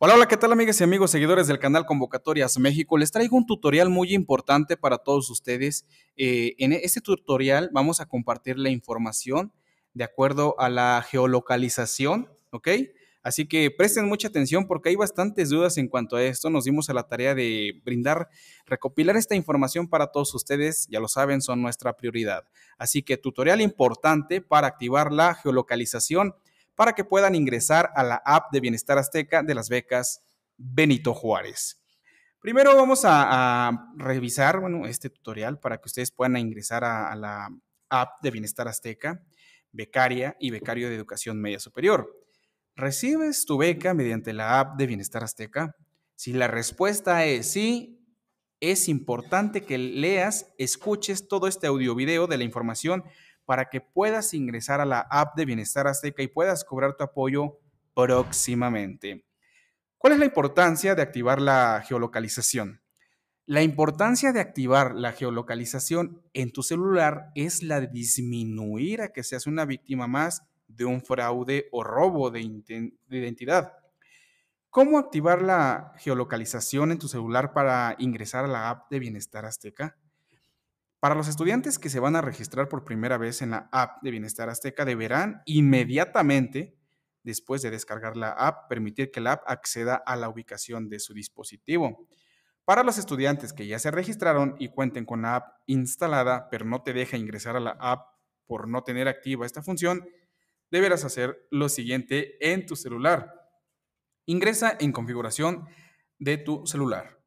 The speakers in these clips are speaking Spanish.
Hola, hola, ¿qué tal amigas y amigos seguidores del canal Convocatorias México? Les traigo un tutorial muy importante para todos ustedes. Eh, en este tutorial vamos a compartir la información de acuerdo a la geolocalización, ¿ok? Así que presten mucha atención porque hay bastantes dudas en cuanto a esto. Nos dimos a la tarea de brindar, recopilar esta información para todos ustedes. Ya lo saben, son nuestra prioridad. Así que tutorial importante para activar la geolocalización para que puedan ingresar a la app de Bienestar Azteca de las becas Benito Juárez. Primero vamos a, revisar este tutorial para que ustedes puedan ingresar a, a la app de Bienestar Azteca, becaria y becario de educación media superior. ¿Recibes tu beca mediante la app de Bienestar Azteca? Si la respuesta es sí, es importante que leas, escuches todo este audio video de la información para que puedas ingresar a la app de Bienestar Azteca y puedas cobrar tu apoyo próximamente. ¿Cuál es la importancia de activar la geolocalización? La importancia de activar la geolocalización en tu celular es la de disminuir a que seas una víctima más de un fraude o robo de, identidad. ¿Cómo activar la geolocalización en tu celular para ingresar a la app de Bienestar Azteca? Para los estudiantes que se van a registrar por primera vez en la app de Bienestar Azteca, deberán inmediatamente, después de descargar la app, permitir que la app acceda a la ubicación de su dispositivo. Para los estudiantes que ya se registraron y cuenten con la app instalada, pero no te deja ingresar a la app por no tener activa esta función, deberás hacer lo siguiente en tu celular. Ingresa en configuración de tu celular.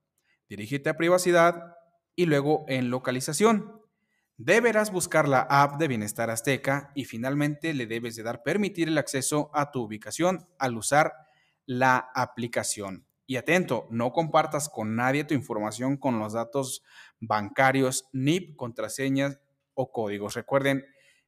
Dirígete a privacidad y luego en localización. Deberás buscar la app de Bienestar Azteca y finalmente le debes de dar permitir el acceso a tu ubicación al usar la aplicación. Y atento, no compartas con nadie tu información con los datos bancarios, NIP, contraseñas o códigos. Recuerden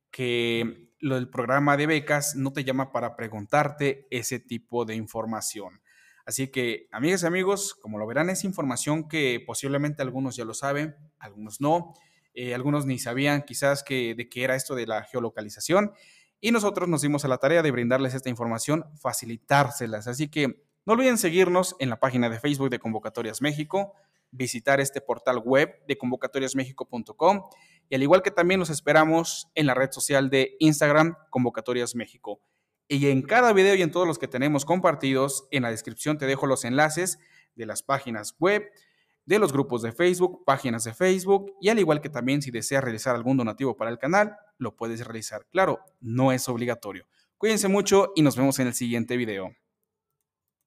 que el programa de becas no te llama para preguntarte ese tipo de información. Así que, amigas y amigos, como lo verán, es información que posiblemente algunos ya lo saben, algunos no, eh, algunos ni sabían quizás de qué era esto de la geolocalización. Y nosotros nos dimos a la tarea de brindarles esta información, facilitárselas. Así que no olviden seguirnos en la página de Facebook de Convocatorias México, visitar este portal web de convocatoriasmexico.com y al igual que también nos esperamos en la red social de Instagram Convocatorias México. Y en cada video y en todos los que tenemos compartidos, en la descripción te dejo los enlaces de las páginas web, de los grupos de Facebook, páginas de Facebook, y al igual que también si deseas realizar algún donativo para el canal, lo puedes realizar. Claro, no es obligatorio. Cuídense mucho y nos vemos en el siguiente video.